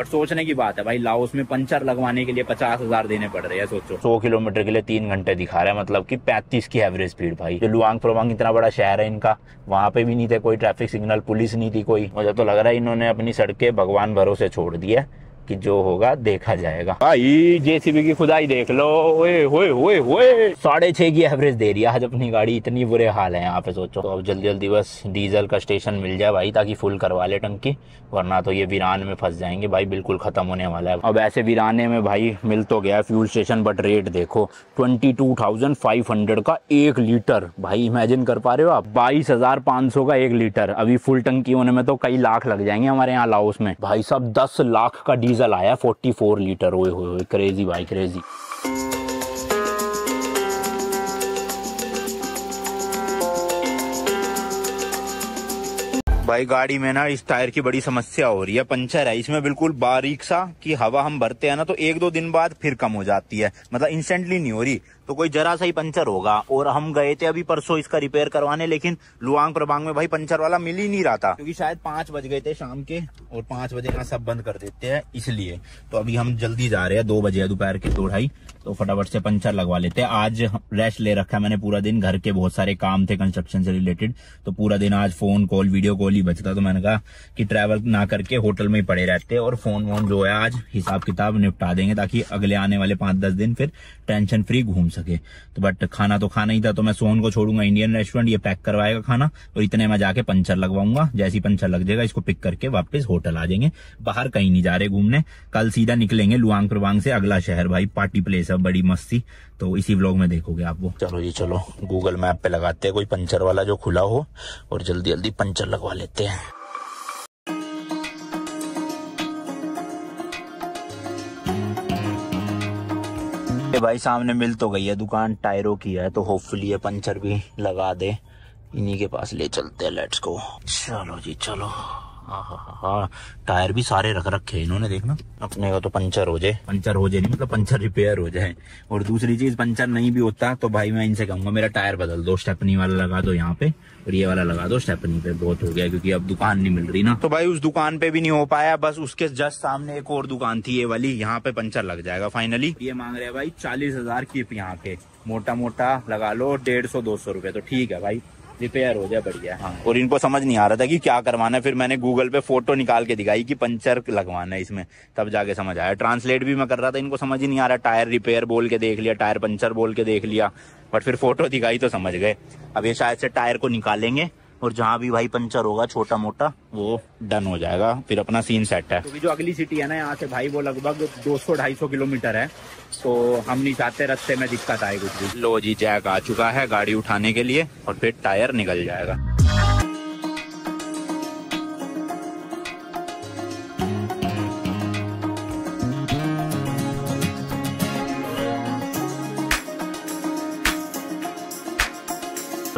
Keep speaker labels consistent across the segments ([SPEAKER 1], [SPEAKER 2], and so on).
[SPEAKER 1] but सोचने की बात है भाई लाओस में पंचर लगवाने के लिए पचास हजार देने पड़ रहे हैं सोचो सौ किलोमीटर के लिए तीन घंटे दिखा रहा है मतलब कि पैंतीस की एवरेज स्पीड भाई जो लुआंग प्रोवांग इतना बड़ा शहर है इनका वहां पे भी नहीं थे कोई ट्रैफिक सिग्नल पुलिस नहीं थी कोई मुझे तो लग रहा है इन्होंने अपनी सड़कें भगवान भरोसे छोड़ दी है बाकी जो होगा देखा जाएगा भाई जेसीबी की खुदाई देख लो ओए होए होए होए साढ़े छह की एवरेज दे रही है आज अपनी गाड़ी इतनी बुरे हाल है यहाँ पे सोचो तो अब जल्दी जल्दी बस डीजल का स्टेशन मिल जाए भाई ताकि फुल करवा ले टंकी वरना तो ये वीरान में फंस जाएंगे भाई बिल्कुल खत्म होने वाला है अब ऐसे वीराने में भाई मिल तो गया फ्यूल स्टेशन बट रेट देखो twenty two thousand five hundred का एक लीटर भाई इमेजिन कर पा रहे हो आप बाईस हजार पांच सौ का एक लीटर अभी फुल टंकी होने में तो कई लाख लग जाएंगे हमारे यहाँ लाउस में भाई साहब दस लाख का डीजल डीजल आया 44 लीटर ओए होए क्रेजी भाई क्रेजी भाई गाड़ी में ना इस टायर की बड़ी समस्या हो रही है पंचर है इसमें बिल्कुल बारीक सा की हवा हम भरते हैं ना तो एक दो दिन बाद फिर कम हो जाती है मतलब इंस्टेंटली नहीं हो रही तो कोई जरा सा ही पंचर होगा और हम गए थे अभी परसों इसका रिपेयर करवाने लेकिन लुआंग प्रभांग में भाई पंचर वाला मिल ही नहीं रहा था क्योंकि शायद पांच बज गए थे शाम के और पांच बजे का सब बंद कर देते हैं इसलिए तो अभी हम जल्दी जा रहे हैं दो बजे दोपहर के दो ढाई तो फटाफट से पंचर लगवा लेते हैं आज रेस्ट ले रखा है मैंने पूरा दिन घर के बहुत सारे काम थे कंस्ट्रक्शन से रिलेटेड तो पूरा दिन आज फोन कॉल वीडियो कॉल ही बचता तो मैंने कहा कि ट्रैवल ना करके होटल में ही पड़े रहते और फोन वोन जो है आज हिसाब किताब निपटा देंगे ताकि अगले आने वाले पांच दस दिन फिर टेंशन फ्री घूम सके तो बट खाना तो खाना ही था तो मैं सोन को छोड़ूंगा इंडियन रेस्टोरेंट ये पैक करवाएगा खाना और इतने मैं जाके पंचर लगवाऊंगा जैसे ही पंचर लग जाएगा इसको पिक करके वापिस होटल आ जाएंगे बाहर कहीं नहीं जा रहे घूमने कल सीधा निकलेंगे लुआंग प्रवांग से अगला शहर भाई पार्टी प्लेस सब बड़ी मस्ती तो इसी व्लॉग में देखोगे आप वो चलो जी चलो गूगल मैप पे लगाते हैं कोई पंचर वाला जो खुला हो और जल्दी जल्दी पंचर लगवा लेते हैं भाई सामने मिल तो गई है दुकान टायरों की है तो होपफुली ये पंचर भी लगा दे इन्हीं के पास ले चलते हैं लेट्स को चलो जी चलो हाँ हाँ हाँ टायर भी सारे रख रखे इन्होंने देखना अपने को तो पंचर हो जाए पंचर हो जाए नहीं मतलब पंचर रिपेयर हो जाए और दूसरी चीज पंचर नहीं भी होता तो भाई मैं इनसे कहूंगा मेरा टायर बदल दो स्टेपनी वाला लगा दो यहाँ पे और ये वाला लगा दो स्टेपनी पे बहुत हो गया क्योंकि अब दुकान नहीं मिल रही ना तो भाई उस दुकान पे भी नहीं हो पाया बस उसके जस्ट सामने एक और दुकान थी ये वाली यहाँ पे पंचर लग जाएगा फाइनली ये मांग रहे हैं भाई चालीस हजार की यहाँ पे मोटा मोटा लगा लो डेढ़ सौ दो सौ रूपये तो ठीक है भाई रिपेयर हो जाए बढ़िया हाँ और इनको समझ नहीं आ रहा था कि क्या करवाना है फिर मैंने गूगल पे फोटो निकाल के दिखाई कि पंचर लगवाना है इसमें तब जाके समझ आया ट्रांसलेट भी मैं कर रहा था इनको समझ ही नहीं आ रहा टायर रिपेयर बोल के देख लिया टायर पंचर बोल के देख लिया बट फिर फोटो दिखाई तो समझ गए अब ये शायद से टायर को निकालेंगे और जहाँ भी भाई पंचर होगा छोटा मोटा वो डन हो जाएगा फिर अपना सीन सेट है तो जो अगली सिटी है ना यहाँ से भाई वो लगभग ढाई सौ किलोमीटर है तो हम नहीं चाहते रस्ते में दिक्कत आए कुछ भी लो जी जैक आ चुका है गाड़ी उठाने के लिए और फिर टायर निकल जाएगा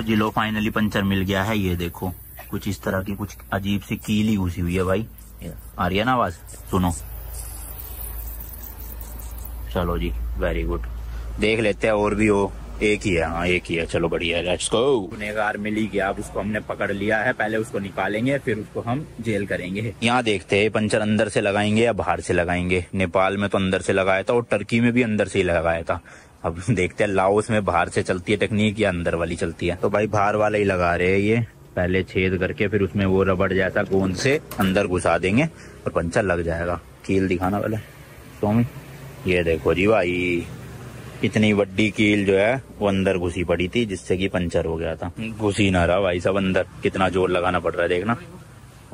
[SPEAKER 1] जी लो फाइनली पंचर मिल गया है ये देखो कुछ इस तरह की कुछ अजीब सी कील ही घुसी हुई है भाई आ रही है ना आवाज सुनो चलो जी वेरी गुड देख लेते हैं और भी हो एक ही है हाँ एक ही है चलो बढ़िया है लेट्स गो गुनेगार मिली गया अब उसको हमने पकड़ लिया है पहले उसको निकालेंगे फिर उसको हम जेल करेंगे यहाँ देखते हैं पंचर अंदर से लगाएंगे या बाहर से लगाएंगे नेपाल में तो अंदर से लगाया था और टर्की में भी अंदर से ही लगाया था अब देखते हैं लाओस में बाहर से चलती है टेक्निक या अंदर वाली चलती है तो भाई बाहर वाला ही लगा रहे हैं ये पहले छेद करके फिर उसमें वो रबड़ जैसा गोंद से अंदर घुसा देंगे और पंचर लग जाएगा कील दिखाना पहले स्वामी ये देखो जी भाई इतनी बड़ी कील जो है वो अंदर घुसी पड़ी थी जिससे कि पंचर हो गया था घुसी ना रहा भाई सब अंदर कितना जोर लगाना पड़ रहा है देखना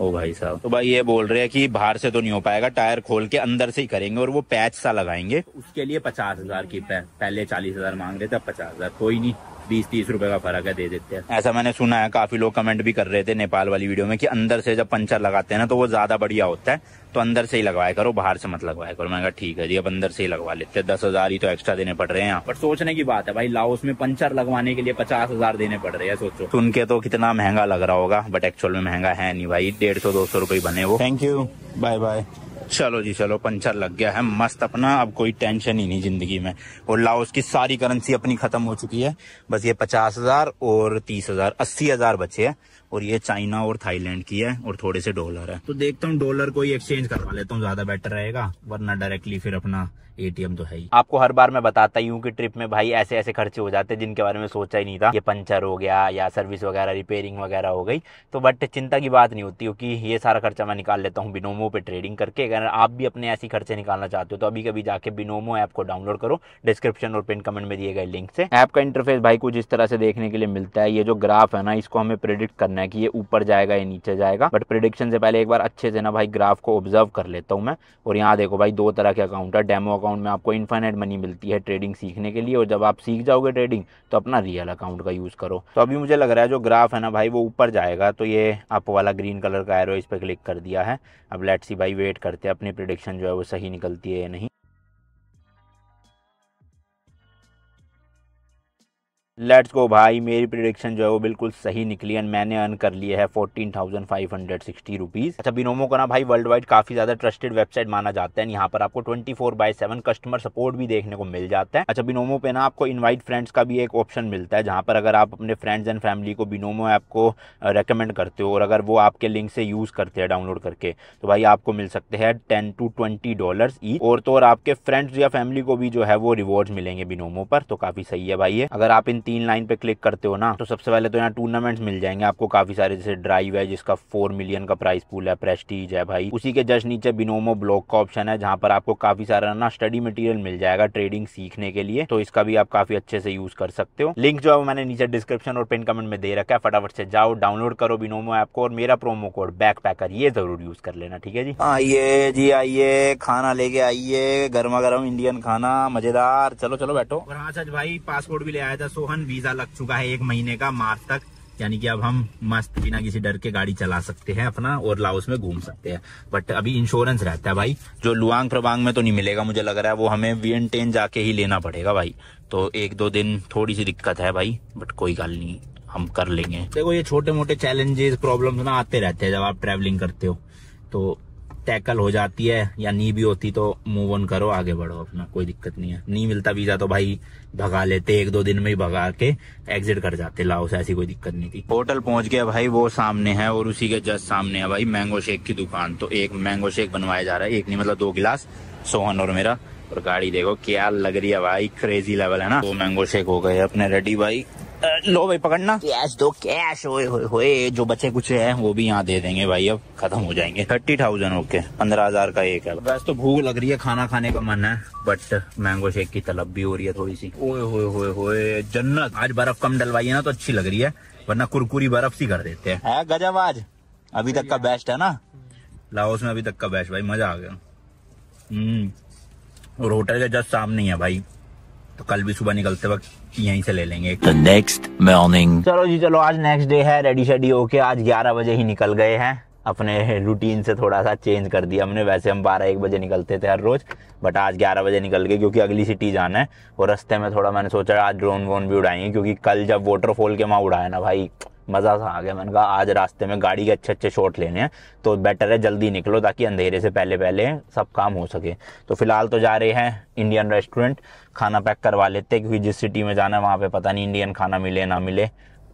[SPEAKER 1] ओ भाई साहब तो भाई ये बोल रहे हैं कि बाहर से तो नहीं हो पाएगा टायर खोल के अंदर से ही करेंगे और वो पैच सा लगाएंगे उसके लिए पचास हजार की पहले चालीस हजार मांग रहे थे पचास हजार कोई नहीं बीस तीस रुपए का फर्क है दे देते हैं ऐसा मैंने सुना है काफी लोग कमेंट भी कर रहे थे नेपाल वाली वीडियो में कि अंदर से जब पंचर लगाते हैं ना तो वो ज्यादा बढ़िया होता है तो अंदर से ही लगवाया करो बाहर से मत लगवाया करो मैं कहा ठीक है जी अब अंदर से ही लगवा लेते दस हजार ही तो एक्स्ट्रा देने पड़ रहे हैं पर सोचने की बात है भाई लाओस में पंचर लगवाने के लिए पचास हजार देने पड़ रहे हैं सोचो सुन तो के तो कितना महंगा लग रहा होगा बट एक्चुअल में महंगा है नहीं भाई डेढ़ सौ दो सौ रूपये बने वो थैंक यू बाय बाय चलो जी चलो पंचर लग गया है मस्त अपना अब कोई टेंशन ही नहीं जिंदगी में और लाओस की सारी करेंसी अपनी खत्म हो चुकी है बस ये पचास हजार और तीस हजार अस्सी हजार बचे हैं और ये चाइना और थाईलैंड की है और थोड़े से डॉलर है तो देखता हूँ डॉलर को ही एक्सचेंज करवा लेता हूँ ज्यादा बेटर रहेगा वरना डायरेक्टली फिर अपना एटीएम तो है ही आपको हर बार मैं बताता ही हूँ कि ट्रिप में भाई ऐसे ऐसे खर्चे हो जाते हैं जिनके बारे में सोचा ही नहीं था ये पंचर हो गया या सर्विस वगैरह रिपेयरिंग वगैरह हो गई तो बट चिंता की बात नहीं होती क्योंकि ये सारा खर्चा मैं निकाल लेता हूँ बिनोमो पे ट्रेडिंग करके अगर आप भी अपने ऐसे खर्चे निकालना चाहते हो तो अभी कभी जाके बिनोमो ऐप को डाउनलोड करो डिस्क्रिप्शन और पिन कमेंट में दिए गए लिंक से ऐप का इंटरफेस भाई कुछ इस तरह से देखने के लिए मिलता है ये जो ग्राफ है ना इसको हमें प्रिडिक्ट करना है कि ये ऊपर जाएगा या नीचे जाएगा बट प्रिडिक्शन से पहले एक बार अच्छे से ना भाई ग्राफ को ऑब्जर्व कर लेता हूँ मैं और यहाँ देखो भाई दो तरह के अकाउंट है डेमो अकाउंट अकाउंट में आपको इन्फाइनाइट मनी मिलती है ट्रेडिंग सीखने के लिए और जब आप सीख जाओगे ट्रेडिंग तो अपना रियल अकाउंट का यूज़ करो तो अभी मुझे लग रहा है जो ग्राफ है ना भाई वो ऊपर जाएगा तो ये आप वाला ग्रीन कलर का एरो इस पर क्लिक कर दिया है अब लेट्स सी भाई वेट करते हैं अपनी प्रिडिक्शन जो है वो सही निकलती है या नहीं लेट्स गो भाई मेरी प्रिडिक्शन जो है वो बिल्कुल सही निकली एंड मैंने अर्न कर लिया है fourteen thousand five hundred sixty rupees अच्छा बिनोमो को ना भाई वर्ल्ड वाइड काफ़ी ज़्यादा ट्रस्टेड वेबसाइट माना जाता है यहाँ पर आपको twenty four by seven customer support भी देखने को मिल जाता है अच्छा बिनोमो पे ना आपको इन्वाइट फ्रेंड्स का भी एक ऑप्शन मिलता है जहाँ पर अगर आप अपने फ्रेंड्स एंड फैमिली को बिनोमो ऐप को रिकमेंड करते हो और अगर वो आपके लिंक से यूज़ करते हैं डाउनलोड करके तो भाई आपको मिल सकते हैं टेन टू ट्वेंटी डॉलर ई और तो और आपके फ्रेंड्स या फैमिली को भी जो है वो रिवॉर्ड मिलेंगे बिनोमो पर तो काफ़ी सही है भाई अगर आप इन तीन लाइन पे क्लिक करते हो ना तो सबसे पहले तो यहाँ टूर्नामेंट्स मिल जाएंगे आपको काफी सारे जैसे ड्राइव है जिसका फोर मिलियन का प्राइस पूल है प्रेस्टीज है भाई उसी के जस्ट नीचे बिनोमो ब्लॉक का ऑप्शन है जहाँ पर आपको काफी सारा ना स्टडी मटेरियल मिल जाएगा ट्रेडिंग सीखने के लिए तो इसका भी आप काफी अच्छे से यूज कर सकते हो लिंक जो है मैंने नीचे डिस्क्रिप्शन और पिन कमेंट में दे रखा है फटाफट से जाओ डाउनलोड करो बिनोमो ऐप को और मेरा प्रोमो कोड बैक पैकर ये जरूर यूज कर लेना ठीक है जी आइए जी आइए खाना लेके आइए गर्मा गर्म इंडियन खाना मजेदार चलो चलो बैठो और हाँ सच भाई पासपोर्ट भी ले आया था सोहन दौरान वीजा लग चुका है एक महीने का मार्च तक यानी कि अब हम मस्त बिना किसी डर के गाड़ी चला सकते हैं अपना और लाओस में घूम सकते हैं बट अभी इंश्योरेंस रहता है भाई जो लुआंग प्रवांग में तो नहीं मिलेगा मुझे लग रहा है वो हमें वी टेन जाके ही लेना पड़ेगा भाई तो एक दो दिन थोड़ी सी दिक्कत है भाई बट कोई गल नहीं हम कर लेंगे देखो ये छोटे मोटे चैलेंजेस प्रॉब्लम ना आते रहते हैं जब आप ट्रेवलिंग करते हो तो टैकल हो जाती है या नहीं भी होती तो मूव ऑन करो आगे बढ़ो अपना कोई दिक्कत नहीं है नहीं मिलता वीजा तो भाई भगा लेते एक दो दिन में ही भगा के एग्जिट कर जाते लाओ से ऐसी कोई दिक्कत नहीं थी होटल पहुंच गया भाई वो सामने है और उसी के जस्ट सामने है भाई मैंगो शेक की दुकान तो एक मैंगो शेक बनवाया जा रहा है एक नहीं मतलब दो गिलास सोहन और मेरा और गाड़ी देखो क्या लग रही है भाई क्रेजी लेवल है ना दो मैंगो शेक हो गए अपने रेडी भाई लो भाई पकड़ना कैश दो कैश होए होए होए जो बचे कुछ है वो भी यहाँ दे देंगे भाई अब खत्म हो जाएंगे थर्टी थाउजेंड ओके पंद्रह हजार का एक है वैसे तो भूख लग रही है खाना खाने का मन है बट मैंगो शेक की तलब भी हो रही है थोड़ी सी ओए होए होए होए जन्नत आज बर्फ कम डलवाई है ना तो अच्छी लग रही है वरना कुरकुरी बर्फ सी कर देते हैं है गजब आज अभी तक का बेस्ट है ना लाहौस में अभी तक का बेस्ट भाई मजा आ गया हम्म, और होटल का जस्ट सामने ही है भाई तो कल भी सुबह निकलते वक्त यहीं से ले लेंगे द नेक्स्ट मॉर्निंग चलो जी चलो आज नेक्स्ट डे है रेडी शेडी होके आज ग्यारह बजे ही निकल गए हैं अपने रूटीन से थोड़ा सा चेंज कर दिया हमने वैसे हम बारह एक बजे निकलते थे हर रोज़ बट आज ग्यारह बजे निकल गए क्योंकि अगली सिटी जाना है और रस्ते में थोड़ा मैंने सोचा आज ड्रोन वोन भी उड़ाएंगे क्योंकि कल जब वाटरफॉल के वहाँ उड़ाया ना भाई मज़ा सा आ गया मैंने कहा आज रास्ते में गाड़ी के अच्छे अच्छे शॉट लेने हैं तो बेटर है जल्दी निकलो ताकि अंधेरे से पहले पहले सब काम हो सके तो फिलहाल तो जा रहे हैं इंडियन रेस्टोरेंट खाना पैक करवा लेते क्योंकि जिस सिटी में जाना है वहाँ पर पता नहीं इंडियन खाना मिले ना मिले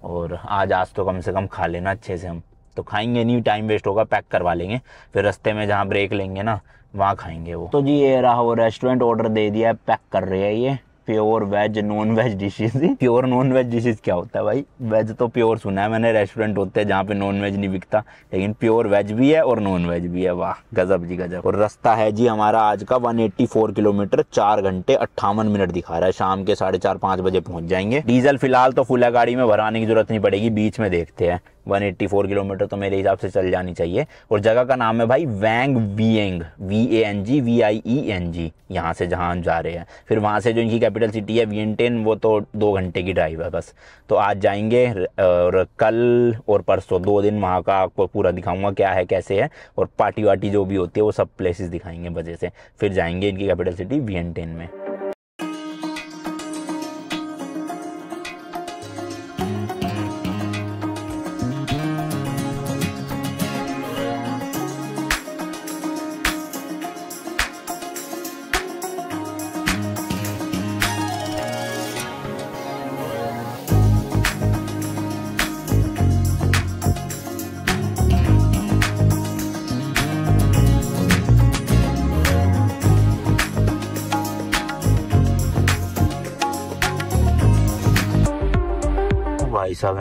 [SPEAKER 1] और आज आज तो कम से कम खा लेना अच्छे से हम तो खाएंगे नहीं टाइम वेस्ट होगा पैक करवा लेंगे फिर रास्ते में जहाँ ब्रेक लेंगे ना वहाँ खाएंगे वो तो जी ये रहा वो रेस्टोरेंट ऑर्डर दे दिया है पैक कर रहे हैं ये pure veg non veg dishes pure non veg dishes क्या होता है भाई वेज तो प्योर सुना है मैंने रेस्टोरेंट होते हैं जहाँ पे नॉन वेज नहीं बिकता लेकिन प्योर वेज भी है और नॉन वेज भी है वाह गजब जी गजब और रास्ता है जी हमारा आज का 184 किलोमीटर चार घंटे अट्ठावन मिनट दिखा रहा है शाम के साढ़े चार पांच बजे पहुंच जाएंगे डीजल फिलहाल तो फुला गाड़ी में भराने की जरूरत नहीं पड़ेगी बीच में देखते हैं 184 किलोमीटर तो मेरे हिसाब से चल जानी चाहिए और जगह का नाम है भाई Vang Vieng V A N G V I E N G यहाँ से जहाँ हम जा रहे हैं फिर वहाँ से जो इनकी कैपिटल सिटी है वियनटेन वो तो दो घंटे की ड्राइव है बस तो आज जाएंगे और कल और परसों दो दिन वहाँ का आपको पूरा दिखाऊंगा क्या है कैसे है और पार्टी वार्टी जो भी होती है वो सब प्लेसेस दिखाएंगे वजह से फिर जाएंगे इनकी कैपिटल सिटी वियनटेन में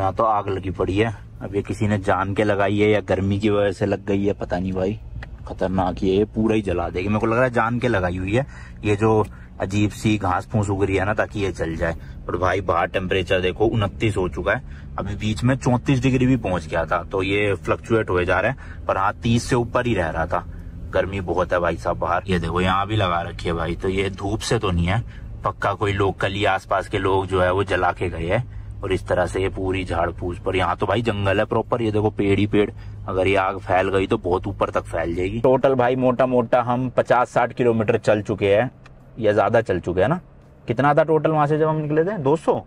[SPEAKER 1] यहाँ तो आग लगी पड़ी है अब ये किसी ने जान के लगाई है या गर्मी की वजह से लग गई है पता नहीं भाई खतरनाक ये, पूरा ही जला देगी मेरे को लग रहा है जान के लगाई हुई है ये जो अजीब सी घास फूस उग रही है ना ताकि ये चल जाए और भाई बाहर टेम्परेचर देखो उनतीस हो चुका है अभी बीच में चौतीस डिग्री भी पहुंच गया था तो ये फ्लक्चुएट हो जा रहे हैं पर हाँ तीस से ऊपर ही रह रहा था गर्मी बहुत है भाई साहब बाहर ये देखो यहाँ भी लगा रखी है भाई तो ये धूप से तो नहीं है पक्का कोई लोकल ही आसपास के लोग जो है वो जला के गए है और इस तरह से ये पूरी झाड़ फूस पर यहाँ तो भाई जंगल है प्रॉपर ये देखो पेड़ ही पेड़ अगर ये आग फैल गई तो बहुत ऊपर तक फैल जाएगी टोटल भाई मोटा मोटा हम पचास साठ किलोमीटर चल चुके हैं या ज्यादा चल चुके हैं ना कितना था टोटल वहां से जब हम निकले थे दो सौ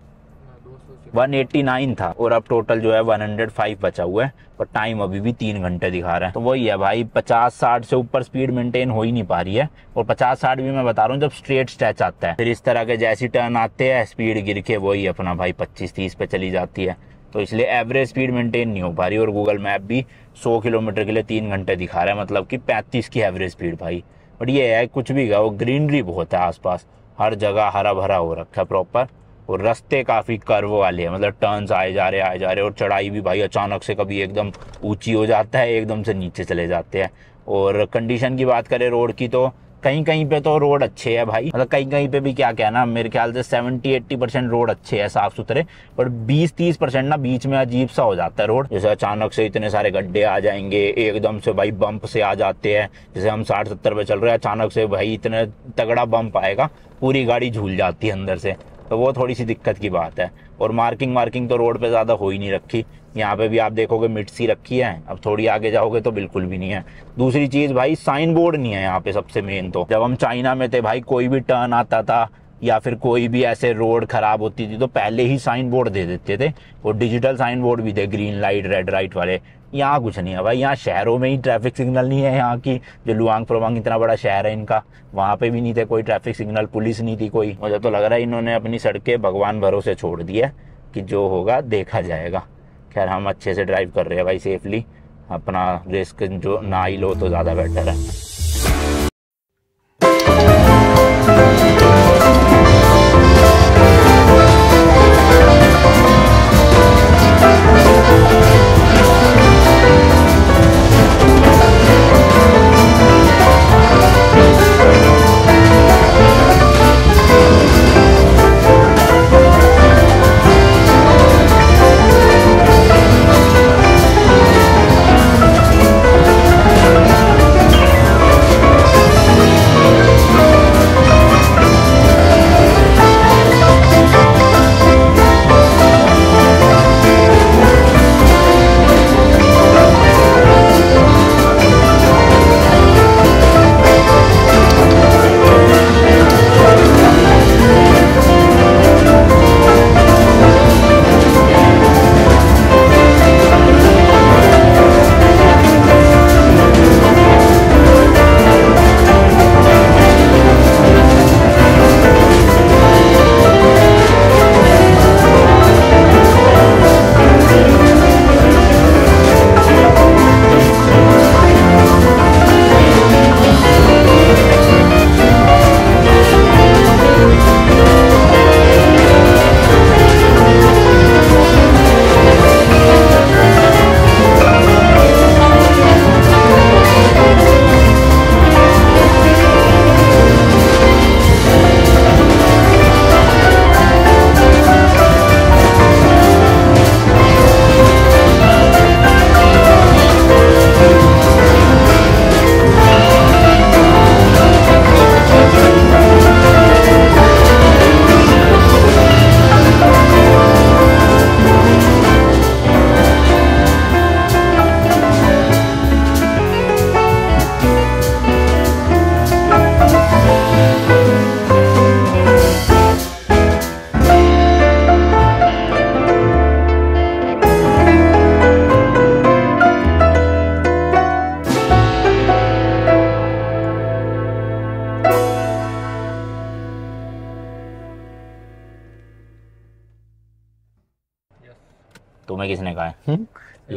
[SPEAKER 1] 189 था और अब टोटल जो है 105 बचा हुआ है और टाइम अभी भी तीन घंटे दिखा रहा है तो वही है भाई 50 साठ से ऊपर स्पीड मेंटेन हो ही नहीं पा रही है और 50 साठ भी मैं बता रहा हूँ जब स्ट्रेट स्टैच आता है फिर इस तरह के जैसी टर्न आते हैं स्पीड गिर के वही अपना भाई पच्चीस तीस पे चली जाती है तो इसलिए एवरेज स्पीड मेंटेन नहीं हो पा रही और गूगल मैप भी सौ किलोमीटर के लिए तीन घंटे दिखा रहा है मतलब की पैंतीस की एवरेज स्पीड भाई बट ये है कुछ भी गा वो ग्रीनरी बहुत है आसपास हर जगह हरा भरा हो रखा है प्रॉपर और रास्ते काफ़ी कर्व वाले हैं मतलब टर्न्स आए जा रहे आए जा रहे और चढ़ाई भी भाई अचानक से कभी एकदम ऊंची हो जाता है एकदम से नीचे चले जाते हैं और कंडीशन की बात करें रोड की तो कहीं कहीं पे तो रोड अच्छे है भाई मतलब कहीं कहीं पे भी क्या कहना मेरे ख्याल से 70 80 परसेंट रोड अच्छे है साफ सुथरे पर 20 30 परसेंट ना बीच में अजीब सा हो जाता है रोड जैसे अचानक से इतने सारे गड्ढे आ जाएंगे एकदम से भाई बम्प से आ जाते हैं जैसे हम साठ सत्तर पे चल रहे हैं अचानक से भाई इतने तगड़ा बम्प आएगा पूरी गाड़ी झूल जाती है अंदर से तो वो थोड़ी सी दिक्कत की बात है और मार्किंग मार्किंग तो रोड पे ज़्यादा हो ही नहीं रखी यहाँ पे भी आप देखोगे मिट सी रखी है अब थोड़ी आगे जाओगे तो बिल्कुल भी नहीं है दूसरी चीज़ भाई साइन बोर्ड नहीं है यहाँ पे सबसे मेन तो जब हम चाइना में थे भाई कोई भी टर्न आता था या फिर कोई भी ऐसे रोड ख़राब होती थी तो पहले ही साइन बोर्ड दे देते थे और डिजिटल साइन बोर्ड भी थे ग्रीन लाइट रेड लाइट वाले यहाँ कुछ नहीं है भाई यहाँ शहरों में ही ट्रैफिक सिग्नल नहीं है यहाँ की जो लुआंग प्रोवांग इतना बड़ा शहर है इनका वहाँ पे भी नहीं थे कोई ट्रैफिक सिग्नल पुलिस नहीं थी कोई मुझे तो लग रहा है इन्होंने अपनी सड़कें भगवान भरोसे छोड़ दी है कि जो होगा देखा जाएगा खैर हम अच्छे से ड्राइव कर रहे हैं भाई सेफली अपना रिस्क जो ना ही लो तो ज़्यादा बेटर है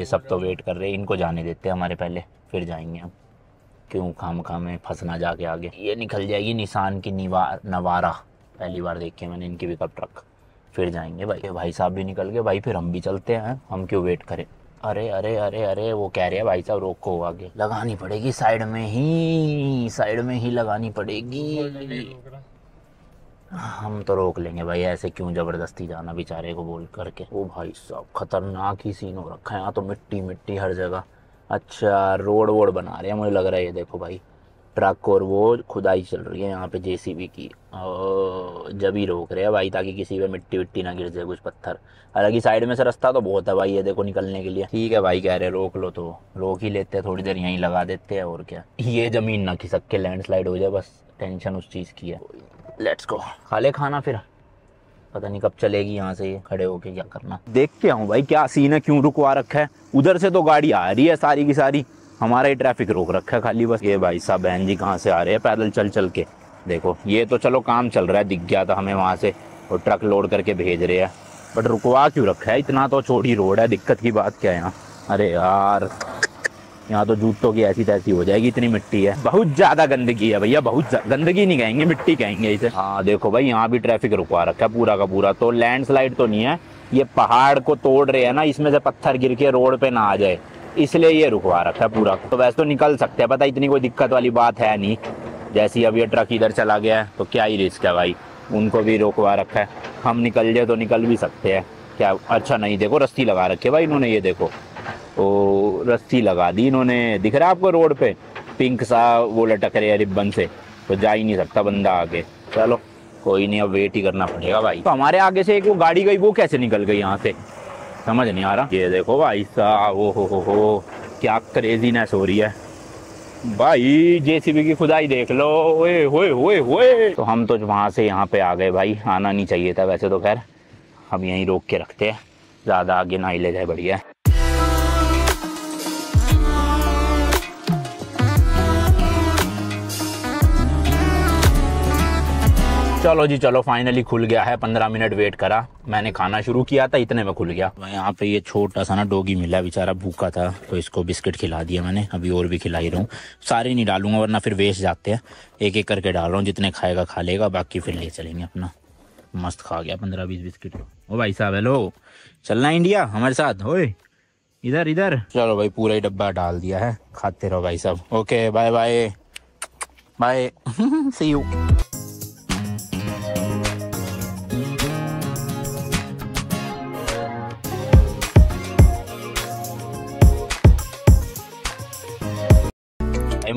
[SPEAKER 1] सब तो वेट कर रहे हैं इनको जाने देते हैं हमारे पहले फिर जाएंगे हम क्यों खाम खाम में फंसना जाके आगे ये निकल जाएगी निशान की निवार नवारा पहली बार देखी मैंने इनकी पिकअप ट्रक फिर जाएंगे भाई भाई साहब भी निकल गए भाई फिर हम भी चलते हैं हम क्यों वेट करें अरे अरे अरे अरे वो कह रहे हैं भाई साहब रोको आगे लगानी पड़ेगी साइड में ही साइड में ही लगानी पड़ेगी हम तो रोक लेंगे भाई ऐसे क्यों ज़बरदस्ती जाना बेचारे को बोल करके ओ भाई साहब खतरनाक ही सीन हो रखा है यहाँ तो मिट्टी मिट्टी हर जगह अच्छा रोड वोड बना रहे हैं मुझे लग रहा है ये देखो भाई ट्रक और वो खुदाई चल रही है यहाँ पे जेसीबी की जब ही रोक रहे हैं भाई ताकि किसी पे मिट्टी विट्टी ना गिर जाए कुछ पत्थर हालांकि साइड में से रास्ता तो बहुत है भाई ये देखो निकलने के लिए ठीक है भाई कह रहे रोक लो तो रोक ही लेते हैं थोड़ी देर यहीं लगा देते हैं और क्या ये ज़मीन ना खिसक के लैंडस्लाइड हो जाए बस टेंशन उस चीज़ की है लेट्स गो खा ले खाना फिर पता नहीं कब चलेगी यहाँ से ये खड़े होके क्या करना देख के आऊँ भाई क्या सीन है क्यों रुकवा रखा है उधर से तो गाड़ी आ रही है सारी की सारी हमारा ही ट्रैफिक रोक रखा है खाली बस ये भाई साहब बहन जी कहाँ से आ रहे हैं पैदल चल चल के देखो ये तो चलो काम चल रहा है दिख गया था हमें वहाँ से और ट्रक लोड करके भेज रहे हैं बट रुकवा क्यों रखा है इतना तो छोटी रोड है दिक्कत की बात क्या है यहाँ अरे यार यहाँ तो जूतों की ऐसी तैसी हो जाएगी इतनी मिट्टी है बहुत ज्यादा गंदगी है भैया बहुत गंदगी नहीं कहेंगे मिट्टी कहेंगे इसे हाँ देखो भाई यहाँ भी ट्रैफिक रुकवा रखा है पूरा का पूरा तो लैंडस्लाइड तो नहीं है ये पहाड़ को तोड़ रहे हैं ना इसमें से पत्थर गिर के रोड पे ना आ जाए इसलिए ये रुकवा रखा है पूरा तो वैसे तो निकल सकते हैं पता इतनी कोई दिक्कत वाली बात है नहीं जैसे अब ये ट्रक इधर चला गया है तो क्या ही रिस्क है भाई उनको भी रोकवा रखा है हम निकल जाए तो निकल भी सकते हैं क्या अच्छा नहीं देखो रस्ती लगा रखी है भाई इन्होंने ये देखो वो रस्सी लगा दी इन्होंने दिख रहा है आपको रोड पे पिंक सा वो लटक रहे रिबन से तो जा ही नहीं सकता बंदा आगे चलो कोई नहीं अब वेट ही करना पड़ेगा भाई तो हमारे आगे से एक वो गाड़ी गई वो कैसे निकल गई यहाँ से समझ नहीं आ रहा ये देखो भाई साहब ओ हो हो हो क्या क्रेजीनेस हो रही है भाई जेसीबी की खुदाई देख लो ओए होए होए होए तो हम तो वहाँ से यहाँ पे आ गए भाई आना नहीं चाहिए था वैसे तो खैर हम यहीं रोक के रखते हैं ज़्यादा आगे ना ही ले जाए बढ़िया चलो जी चलो फाइनली खुल गया है पंद्रह मिनट वेट करा मैंने खाना शुरू किया था इतने में खुल गया यहाँ पे ये छोटा सा ना डोगी मिला बेचारा भूखा था तो इसको बिस्किट खिला दिया मैंने अभी और भी खिला ही रहा हूँ सारे नहीं डालूंगा वरना फिर वेस्ट जाते हैं एक एक करके डाल रहा हूँ जितने खाएगा खा लेगा बाकी फिर ले चलेंगे अपना मस्त खा गया पंद्रह बीस बिस्किट ओ भाई साहब हेलो चलना इंडिया हमारे साथ हो इधर इधर चलो भाई पूरा ही डब्बा डाल दिया है खाते रहो भाई साहब okay bye bye bye see you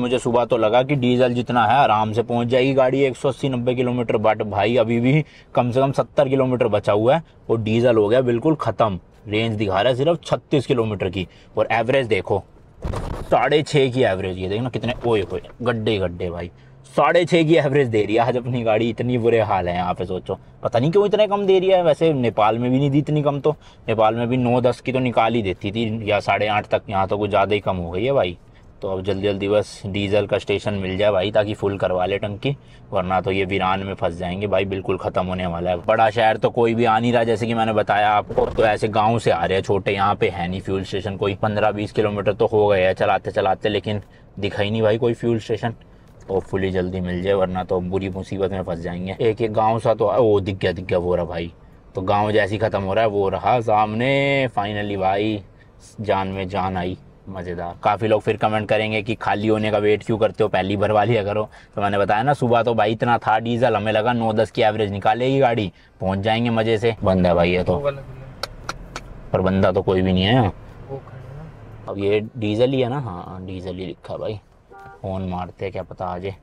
[SPEAKER 1] मुझे सुबह तो लगा कि डीजल जितना है आराम से पहुंच जाएगी गाड़ी 180 90 किलोमीटर बट भाई अभी भी कम से कम 70 किलोमीटर बचा हुआ है और डीजल हो गया बिल्कुल ख़त्म रेंज दिखा रहा है सिर्फ 36 किलोमीटर की और एवरेज देखो साढ़े छः की एवरेज ये देखना कितने ओ हो गड्ढे गड्ढे भाई साढ़े छः की एवरेज दे रही है आज अपनी गाड़ी इतनी बुरे हाल है यहाँ पे सोचो पता नहीं क्यों इतने कम दे रही है वैसे नेपाल में भी नहीं दी इतनी कम तो नेपाल में भी नौ दस की तो निकाल ही देती थी या साढ़े आठ तक यहाँ तो कुछ ज़्यादा ही कम हो गई है भाई तो अब जल्दी जल्दी बस डीजल का स्टेशन मिल जाए भाई ताकि फुल करवा ले टंकी वरना तो ये वीरान में फंस जाएंगे भाई बिल्कुल ख़त्म होने वाला है बड़ा शहर तो कोई भी आ नहीं रहा जैसे कि मैंने बताया आपको तो ऐसे गाँव से आ रहे हैं छोटे यहाँ पे है नहीं फ्यूल स्टेशन कोई पंद्रह बीस किलोमीटर तो हो गए है चलाते चलाते लेकिन दिखाई नहीं भाई कोई फ्यूल स्टेशन होपफुली तो जल्दी मिल जाए वरना तो बुरी मुसीबत में फंस जाएंगे एक एक गाँव सा तो वो दिख गया दिख गया वो रहा भाई तो गाँव जैसी ख़त्म हो रहा है वो रहा सामने फाइनली भाई जान में जान आई मज़ेदार काफ़ी लोग फिर कमेंट करेंगे कि खाली होने का वेट क्यों करते हो पहली भरवा लिया करो तो मैंने बताया ना सुबह तो भाई इतना था डीजल हमें लगा नौ दस की एवरेज निकालेगी गाड़ी पहुंच जाएंगे मज़े से बंद है भाई ये तो पर बंदा तो कोई भी नहीं है अब ये डीजल ही है ना हाँ डीजल ही लिखा भाई फ़ोन मारते क्या पता आज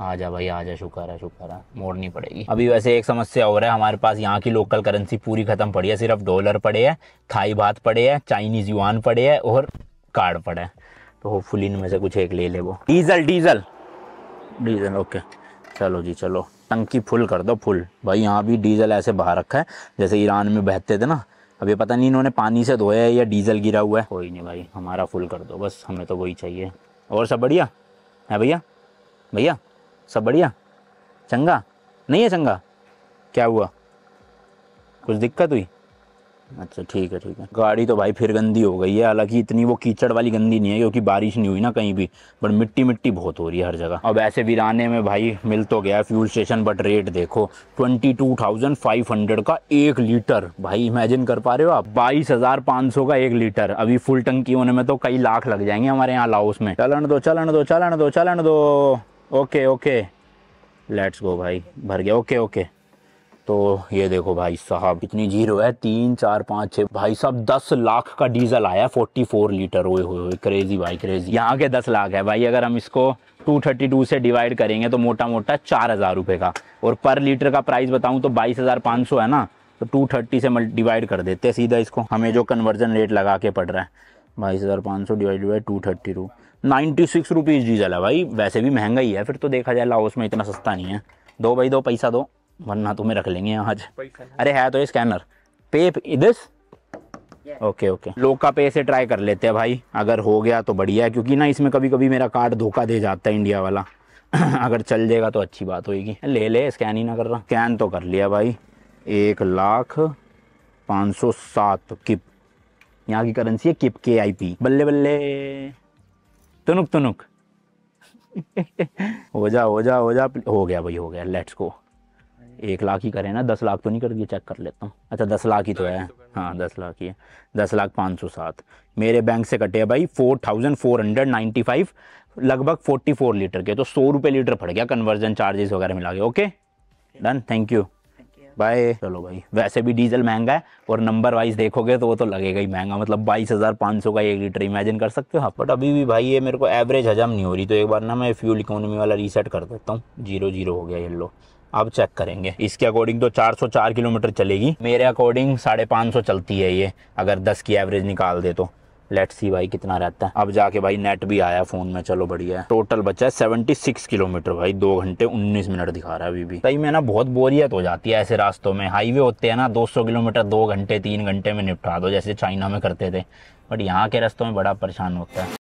[SPEAKER 1] आ जा भाई आ जा शुक्र है शुक्र है मोड़नी पड़ेगी अभी वैसे एक समस्या हो रहा है हमारे पास यहाँ की लोकल करेंसी पूरी खत्म पड़ी है सिर्फ डॉलर पड़े हैं थाई भात पड़े हैं चाइनीज युआन पड़े हैं और कार्ड पड़े हैं तो फुल इनमें से कुछ एक ले ले वो डीजल डीजल डीजल ओके चलो जी चलो टंकी फुल कर दो फुल भाई यहाँ भी डीजल ऐसे बाहर रखा है जैसे ईरान में बहते थे ना अभी पता नहीं इन्होंने पानी से धोया है या डीजल गिरा हुआ है कोई नहीं भाई हमारा फुल कर दो बस हमें तो वही चाहिए और सब बढ़िया है भैया भैया सब बढ़िया चंगा नहीं है चंगा क्या हुआ कुछ दिक्कत हुई अच्छा ठीक है ठीक है गाड़ी तो भाई फिर गंदी हो गई है हालांकि इतनी वो कीचड़ वाली गंदी नहीं है क्योंकि बारिश नहीं हुई ना कहीं भी बट मिट्टी मिट्टी बहुत हो रही है हर जगह अब ऐसे वीराने में भाई मिल तो गया फ्यूल स्टेशन बट रेट देखो twenty two thousand five hundred का एक लीटर भाई इमेजिन कर पा रहे हो आप बाईस हज़ार पाँच सौ का एक लीटर अभी फुल टंकी होने में तो कई लाख लग जाएंगे हमारे यहाँ लाउस में चलन दो चलन दो चलन दो चलन दो ओके ओके लेट्स गो भाई भर गया ओके ओके तो ये देखो भाई साहब कितनी जीरो है तीन चार पाँच छः भाई साहब दस लाख का डीजल आया फोर्टी फोर लीटर ओए होए क्रेजी भाई क्रेजी यहाँ के दस लाख है भाई अगर हम इसको टू थर्टी टू से डिवाइड करेंगे तो मोटा मोटा चार हज़ार रुपये का और पर लीटर का प्राइस बताऊँ तो बाईस हज़ार पाँच सौ है ना तो टू थर्टी से डिवाइड कर देते हैं सीधा इसको हमें जो कन्वर्जन रेट लगा के पड़ रहा है बाईस हज़ार पाँच सौ divide by two thirty two ninety six rupees diesel है भाई वैसे भी महंगा ही है फिर तो देखा जाए लाओस में इतना सस्ता नहीं है दो भाई दो पैसा दो वरना तुम्हें रख लेंगे आज अरे है तो ये स्कैनर पे दिस ओके ओके लोका का पे से ट्राई कर लेते हैं भाई अगर हो गया तो बढ़िया है क्योंकि ना इसमें कभी कभी मेरा कार्ड धोखा दे जाता है इंडिया वाला अगर चल जाएगा तो अच्छी बात होगी ले ले स्कैन ही ना कर रहा स्कैन तो कर लिया भाई एक लाख पाँच सौ सात किप यहाँ की करेंसी है किप के आई पी बल्ले बल्ले तुनुक तुनुक हो जा हो जा हो जा हो गया भाई हो गया लेट्स को एक लाख ही करें ना दस लाख तो नहीं कर दिए चेक कर लेता हूँ अच्छा दस लाख ही तो है हाँ दस लाख ही है दस लाख पाँच सौ सात मेरे बैंक से कटे भाई four thousand four hundred ninety five लगभग फोर्टी फोर लीटर के तो सौ रुपये लीटर पड़ गया कन्वर्जन चार्जेस वगैरह मिला के okay done thank you bye चलो भाई वैसे भी डीजल महंगा है और नंबर वाइज देखोगे तो वो तो लगेगा ही महंगा मतलब बाईस हज़ार पाँच सौ का एक लीटर इमेजिन कर सकते हो आप बट अभी भी भाई ये मेरे को एवरेज हजम नहीं हो रही तो एक बार ना मैं फ्यूल इकोनॉमी वाला रीसेट कर देता हूँ जीरो जीरो हो गया ये लो आप चेक करेंगे इसके अकॉर्डिंग तो 404 किलोमीटर चलेगी मेरे अकॉर्डिंग साढ़े पाँच सौ चलती है ये अगर 10 की एवरेज निकाल दे तो लेट सी भाई कितना रहता है अब जाके भाई नेट भी आया फोन में चलो बढ़िया है टोटल बचा है सेवेंटी सिक्स किलोमीटर भाई दो घंटे उन्नीस मिनट दिखा रहा है अभी भी सही में ना बहुत बोरियत हो जाती है ऐसे रास्तों में हाईवे होते हैं ना दो सौ किलोमीटर दो घंटे तीन घंटे में निपटा दो जैसे चाइना में करते थे बट यहाँ के रास्तों में बड़ा परेशान होता है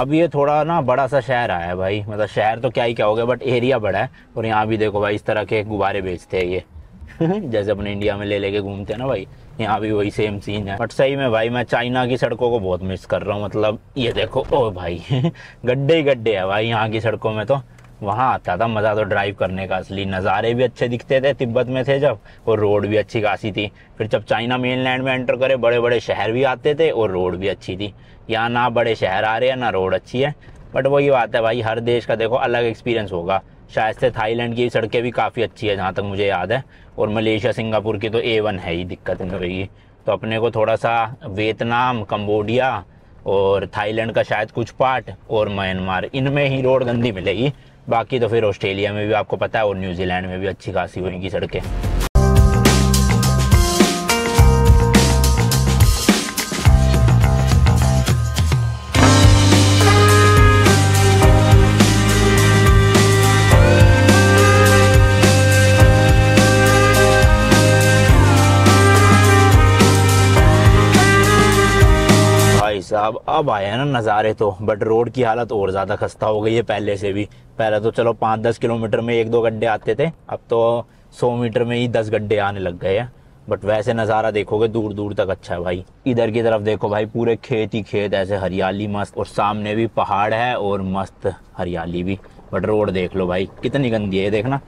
[SPEAKER 1] अब ये थोड़ा ना बड़ा सा शहर आया है भाई मतलब शहर तो क्या ही क्या हो गया बट एरिया बड़ा है और यहाँ भी देखो भाई इस तरह के गुब्बारे बेचते हैं ये जैसे अपने इंडिया में ले लेके घूमते हैं ना भाई यहाँ भी वही सेम सीन है बट सही में भाई मैं चाइना की सड़कों को बहुत मिस कर रहा हूँ मतलब ये देखो ओ भाई गड्ढे ही गड्ढे है भाई यहाँ की सड़कों में तो वहाँ आता था मज़ा तो ड्राइव करने का असली नज़ारे भी अच्छे दिखते थे तिब्बत में थे जब और रोड भी अच्छी खासी थी फिर जब चाइना मेन लैंड में एंटर करे बड़े बड़े शहर भी आते थे और रोड भी अच्छी थी यहाँ ना बड़े शहर आ रहे हैं ना रोड अच्छी है बट वही बात है भाई हर देश का देखो अलग एक्सपीरियंस होगा शायद से थाईलैंड की सड़कें भी काफ़ी अच्छी है जहाँ तक मुझे याद है और मलेशिया सिंगापुर की तो ए वन है ही दिक्कत नहीं होगी तो अपने को थोड़ा सा वियतनाम कम्बोडिया और थाईलैंड का शायद कुछ पार्ट और म्यांमार इनमें ही रोड गंदी मिलेगी बाकी तो फिर ऑस्ट्रेलिया में भी आपको पता है और न्यूजीलैंड में भी अच्छी खासी हुई सड़कें साहब अब आए हैं ना नज़ारे तो बट रोड की हालत और ज़्यादा खस्ता हो गई है पहले से भी पहले तो चलो पाँच दस किलोमीटर में एक दो गड्ढे आते थे अब तो सौ मीटर में ही दस गड्ढे आने लग गए हैं बट वैसे नज़ारा देखोगे दूर दूर तक अच्छा है भाई इधर की तरफ देखो भाई पूरे खेत ही खेत ऐसे हरियाली मस्त और सामने भी पहाड़ है और मस्त हरियाली भी बट रोड देख लो भाई कितनी गंदी है देखना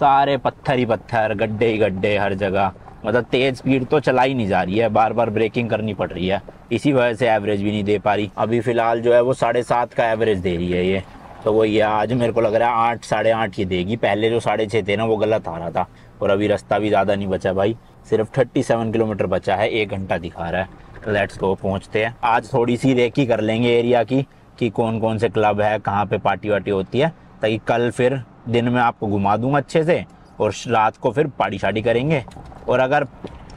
[SPEAKER 1] सारे पत्थर ही पत्थर गड्ढे ही गड्ढे हर जगह मतलब तेज स्पीड तो चलाई नहीं जा रही है बार बार ब्रेकिंग करनी पड़ रही है इसी वजह से एवरेज भी नहीं दे पा रही अभी फ़िलहाल जो है वो साढ़े सात का एवरेज दे रही है ये तो वो ये आज मेरे को लग रहा है आठ साढ़े आठ की देगी पहले जो साढ़े छः थे ना वो गलत आ रहा था और अभी रास्ता भी ज़्यादा नहीं बचा भाई सिर्फ थर्टी सेवन किलोमीटर बचा है एक घंटा दिखा रहा है लेट्स तो गो पहुँचते हैं आज थोड़ी सी रेकी कर लेंगे एरिया की कि कौन कौन से क्लब है कहाँ पर पार्टी वार्टी होती है ताकि कल फिर दिन में आपको घुमा दूँगा अच्छे से और रात को फिर पाड़ी शाड़ी करेंगे और अगर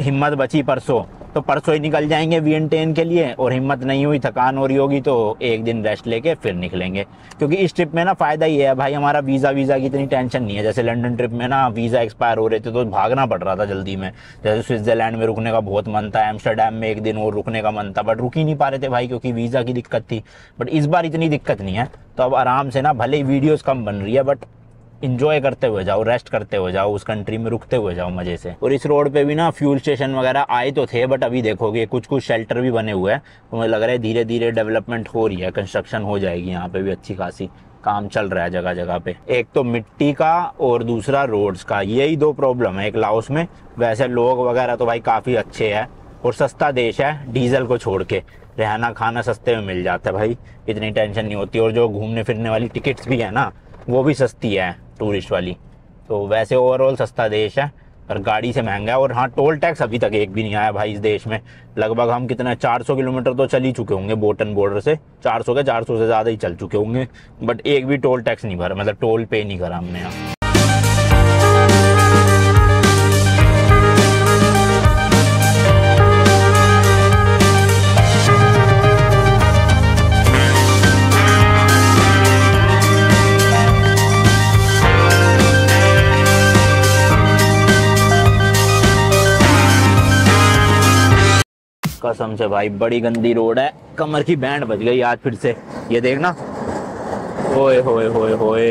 [SPEAKER 1] हिम्मत बची परसों तो परसों ही निकल जाएंगे वी एन टेन के लिए और हिम्मत नहीं हुई थकान हो रही होगी तो एक दिन रेस्ट लेके फिर निकलेंगे क्योंकि इस ट्रिप में ना फ़ायदा ही है भाई हमारा वीज़ा वीज़ा की इतनी टेंशन नहीं है जैसे लंदन ट्रिप में ना वीज़ा एक्सपायर हो रहे थे तो भागना पड़ रहा था जल्दी में जैसे स्विट्ज़रलैंड में रुकने का बहुत मन था एम्स्टरडेम में एक दिन और रुकने का मन था बट रुक ही नहीं पा रहे थे भाई क्योंकि वीज़ा की दिक्कत थी बट इस बार इतनी दिक्कत नहीं है तो अब आराम से ना भले ही वीडियोज़ कम बन रही है बट इंजॉय करते हुए जाओ रेस्ट करते हुए जाओ उस कंट्री में रुकते हुए जाओ मजे से और इस रोड पे भी ना फ्यूल स्टेशन वगैरह आए तो थे बट अभी देखोगे कुछ कुछ शेल्टर भी बने हुए हैं तो मुझे लग रहा है धीरे धीरे डेवलपमेंट हो रही है कंस्ट्रक्शन हो जाएगी यहाँ पे भी अच्छी खासी काम चल रहा है जगह जगह पे एक तो मिट्टी का और दूसरा रोड्स का यही दो प्रॉब्लम है एक लाओस में वैसे लोग वगैरह तो भाई काफ़ी अच्छे है और सस्ता देश है डीजल को छोड़ के रहना खाना सस्ते में मिल जाता है भाई इतनी टेंशन नहीं होती और जो घूमने फिरने वाली टिकट्स भी है ना वो भी सस्ती है टूरिस्ट वाली तो वैसे ओवरऑल सस्ता देश है पर गाड़ी से महंगा है और हाँ टोल टैक्स अभी तक एक भी नहीं आया भाई इस देश में लगभग हम कितना 400 किलोमीटर तो चल ही चुके होंगे बोटन बॉर्डर से 400 के 400 से ज़्यादा ही चल चुके होंगे बट एक भी टोल टैक्स नहीं भरा मतलब टोल पे नहीं करा हमने यहाँ कसम से भाई बड़ी गंदी रोड है कमर की बैंड बज गई आज फिर से ये देखना ओए होए होए होए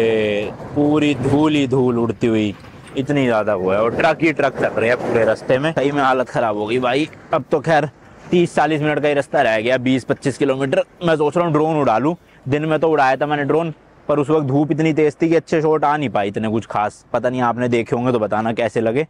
[SPEAKER 1] पूरी धूल ही धूल उड़ती हुई इतनी ज़्यादा हुआ है और ट्रक ही ट्रक चल रहे हैं पूरे रास्ते में कहीं में हालत ख़राब हो गई भाई अब तो खैर तीस चालीस मिनट का ही रास्ता रह गया बीस पच्चीस किलोमीटर मैं सोच रहा हूँ ड्रोन उड़ा लूँ दिन में तो उड़ाया था मैंने ड्रोन पर उस वक्त धूप इतनी तेज़ थी कि अच्छे शॉट आ नहीं पाए इतने कुछ खास पता नहीं आपने देखे होंगे तो बताना कैसे लगे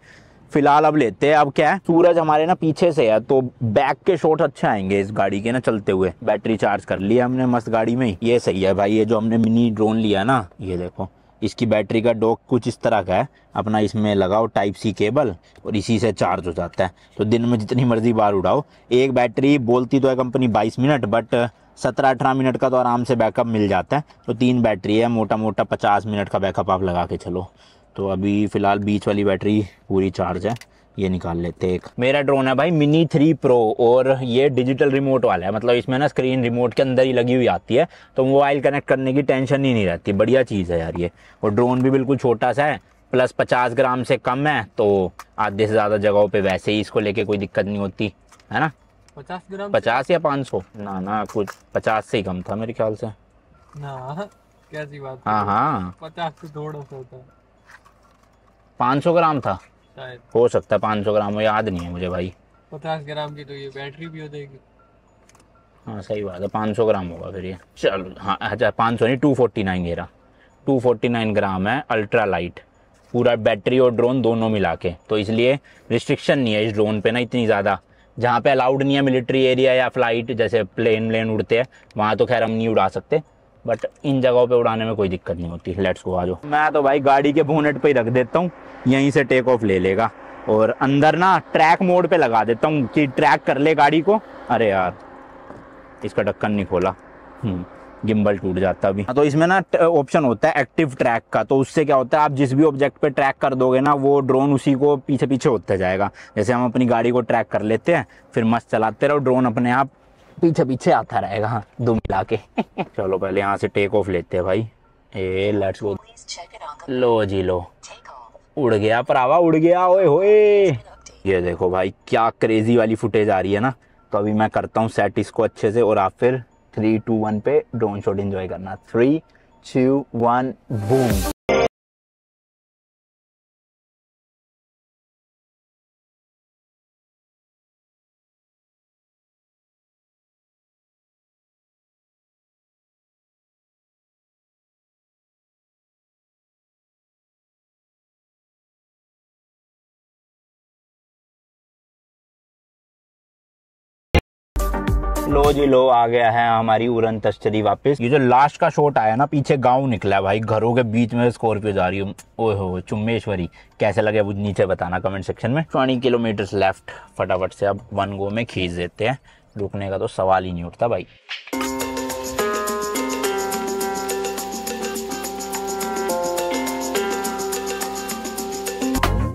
[SPEAKER 1] फिलहाल अब लेते हैं अब क्या है सूरज हमारे ना पीछे से है तो बैक के शॉट अच्छे आएंगे इस गाड़ी के ना चलते हुए बैटरी चार्ज कर लिया हमने मस्त गाड़ी में ये सही है भाई ये जो हमने मिनी ड्रोन लिया ना ये देखो इसकी बैटरी का डॉक कुछ इस तरह का है अपना इसमें लगाओ टाइप सी केबल और इसी से चार्ज हो जाता है तो दिन में जितनी मर्जी बार उड़ाओ एक बैटरी बोलती तो है कंपनी 22 मिनट बट सत्रह अठारह मिनट का तो आराम से बैकअप मिल जाता है तो तीन बैटरी है मोटा मोटा पचास मिनट का बैकअप आप लगा के चलो तो अभी फ़िलहाल बीच वाली बैटरी पूरी चार्ज है ये निकाल लेते एक मेरा ड्रोन है भाई मिनी थ्री प्रो और ये डिजिटल रिमोट वाला है मतलब इसमें ना स्क्रीन रिमोट के अंदर ही लगी हुई आती है तो मोबाइल कनेक्ट करने की टेंशन ही नहीं रहती बढ़िया चीज़ है यार ये और ड्रोन भी बिल्कुल छोटा सा है प्लस पचास ग्राम से कम है तो आधे से ज़्यादा जगहों पर वैसे ही इसको लेके कोई दिक्कत नहीं होती है ना पचास ग्राम पचास या पाँच सौ ना ना कुछ पचास से ही कम था मेरे ख्याल से ना कैसी बात हाँ हाँ पचास से थोड़ा सा होता है 500 ग्राम था हो सकता है 500 ग्राम याद नहीं है मुझे भाई पचास ग्राम की तो ये बैटरी भी हो जाएगी हाँ सही बात है 500 ग्राम होगा फिर ये चलो हाँ अच्छा पाँच सौ नहीं टू फोर्टी नाइन गेरा टू फोर्टी नाइन ग्राम है अल्ट्रा लाइट पूरा बैटरी और ड्रोन दोनों मिला के तो इसलिए रिस्ट्रिक्शन नहीं है इस ड्रोन पे ना इतनी ज़्यादा जहाँ पे अलाउड नहीं है मिलिट्री एरिया या फ्लाइट जैसे प्लेन व्लेन उड़ते हैं वहाँ तो खैर हम नहीं उड़ा सकते बट इन जगहों पे उड़ाने में कोई दिक्कत नहीं होती लेट्स गो आ जाओ मैं तो भाई गाड़ी के बोनेट पे ही रख देता हूँ यहीं से टेक ऑफ ले लेगा और अंदर ना ट्रैक मोड पे लगा देता हूँ कि ट्रैक कर ले गाड़ी को अरे यार इसका ढक्कन नहीं खोला गिम्बल हम्म, टूट जाता अभी तो इसमें ना ऑप्शन होता है एक्टिव ट्रैक का तो उससे क्या होता है आप जिस भी ऑब्जेक्ट पे ट्रैक कर दोगे ना वो ड्रोन उसी को पीछे पीछे होता जाएगा जैसे हम अपनी गाड़ी को ट्रैक कर लेते हैं फिर मस्त चलाते रहो ड्रोन अपने आप पीछे पीछे आता रहेगा हाँ, दो मिला के चलो पहले यहाँ से टेक ऑफ लेते हैं भाई ए लेट्स गो लो जी लो उड़ गया परावा उड़ गया ओए होए ये देखो भाई क्या क्रेजी वाली फुटेज आ रही है ना तो अभी मैं करता हूँ सेट इसको अच्छे से और आप फिर थ्री टू वन पे ड्रोन शॉट इंजॉय करना थ्री टू वन बूम लो जी लो आ गया है हमारी उरन तस्तरी वापस ये जो लास्ट का शॉट आया ना पीछे गांव निकला है भाई घरों के बीच में स्कॉर्पियो जा रही है ओहो चुम्बेश्वरी कैसे लगे वो नीचे बताना कमेंट सेक्शन में ट्वेंटी किलोमीटर लेफ्ट फटाफट से अब वन गो में खींच देते हैं रुकने का तो सवाल ही नहीं उठता भाई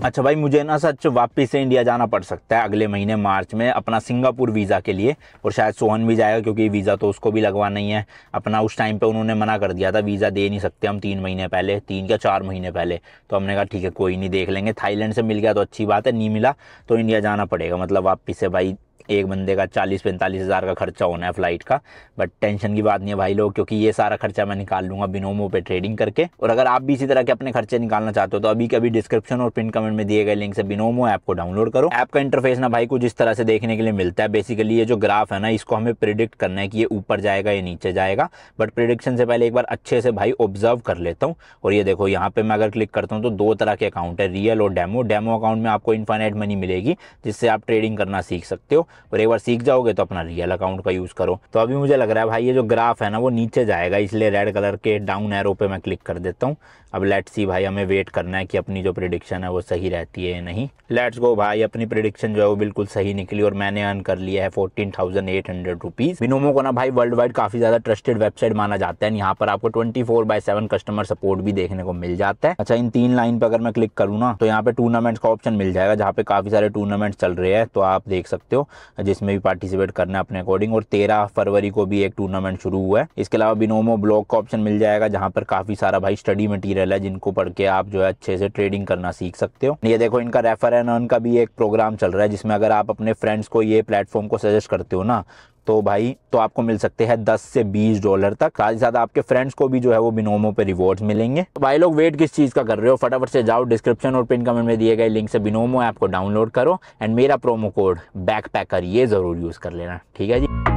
[SPEAKER 1] अच्छा भाई मुझे ना सच वापस से इंडिया जाना पड़ सकता है अगले महीने मार्च में अपना सिंगापुर वीज़ा के लिए और शायद सोहन भी जाएगा क्योंकि वीज़ा तो उसको भी लगवाना ही है अपना उस टाइम पे उन्होंने मना कर दिया था वीज़ा दे नहीं सकते हम तीन महीने पहले तीन या चार महीने पहले तो हमने कहा ठीक है कोई नहीं देख लेंगे थाईलैंड से मिल गया तो अच्छी बात है नहीं मिला तो इंडिया जाना पड़ेगा मतलब वापिस से भाई एक बंदे का चालीस पैंतालीस हज़ार का खर्चा होना है फ़्लाइट का बट टेंशन की बात नहीं है भाई लोग क्योंकि ये सारा खर्चा मैं निकाल लूँगा बिनोमो पे ट्रेडिंग करके और अगर आप भी इसी तरह के अपने खर्चे निकालना चाहते हो तो अभी के अभी डिस्क्रिप्शन और पिन कमेंट में दिए गए लिंक से बिनोमो ऐप को डाउनलोड करो ऐप का इंटरफेस ना भाई कुछ इस तरह से देखने के लिए मिलता है बेसिकली ये जो ग्राफ है ना इसको हमें प्रिडिक्ट करना है कि ये ऊपर जाएगा या नीचे जाएगा बट प्रिडिक्शन से पहले एक बार अच्छे से भाई ऑब्जर्व कर लेता हूँ और ये देखो यहाँ पर मैं अगर क्लिक करता हूँ तो दो तरह के अकाउंट है रियल और डेमो डेमो अकाउंट में आपको इन्फाइनाइट मनी मिलेगी जिससे आप ट्रेडिंग करना सीख सकते हो और एक बार सीख जाओगे तो अपना रियल अकाउंट का यूज़ करो तो अभी मुझे लग रहा है भाई ये जो ग्राफ है ना वो नीचे जाएगा इसलिए रेड कलर के डाउन एरो पे मैं क्लिक कर देता हूँ अब लेट्स सी भाई हमें वेट करना है कि अपनी जो प्रिडिक्शन है वो सही रहती है या नहीं लेट्स गो भाई अपनी प्रिडिक्शन जो है वो बिल्कुल सही निकली और मैंने अर्न कर लिया है fourteen thousand eight hundred rupees Binomo को ना भाई वर्ल्ड वाइड काफ़ी ज़्यादा ट्रस्टेड वेबसाइट माना जाता है यहाँ पर आपको twenty four by seven customer support भी देखने को मिल जाता है अच्छा इन तीन लाइन पर अगर मैं क्लिक करूँ ना तो यहाँ पे टूर्नामेंट का ऑप्शन मिल जाएगा जहाँ पे काफ़ी सारे टूर्नामेंट चल रहे हैं तो आप देख सकते हो जिसमें भी पार्टिसिपेट करना है अपने अकॉर्डिंग और तेरह फरवरी को भी एक टूर्नामेंट शुरू हुआ है इसके अलावा बिनोमो ब्लॉग का ऑप्शन मिल जाएगा जहाँ पर काफ़ी सारा भाई स्टडी मटीरियल मटेरियल है जिनको पढ़ के आप जो है अच्छे से ट्रेडिंग करना सीख सकते हो ये देखो इनका रेफर एंड अर्न का भी एक प्रोग्राम चल रहा है जिसमें अगर आप अपने फ्रेंड्स को ये प्लेटफॉर्म को सजेस्ट करते हो ना तो भाई तो आपको मिल सकते हैं 10 से 20 डॉलर तक साथ ही साथ आपके फ्रेंड्स को भी जो है वो बिनोमो पे रिवॉर्ड्स मिलेंगे तो भाई लोग वेट किस चीज़ का कर रहे हो फटाफट से जाओ डिस्क्रिप्शन और पिन कमेंट में दिए गए लिंक से बिनोमो ऐप को डाउनलोड करो एंड मेरा प्रोमो कोड बैकपैकर ये ज़रूर यूज़ कर लेना ठीक है जी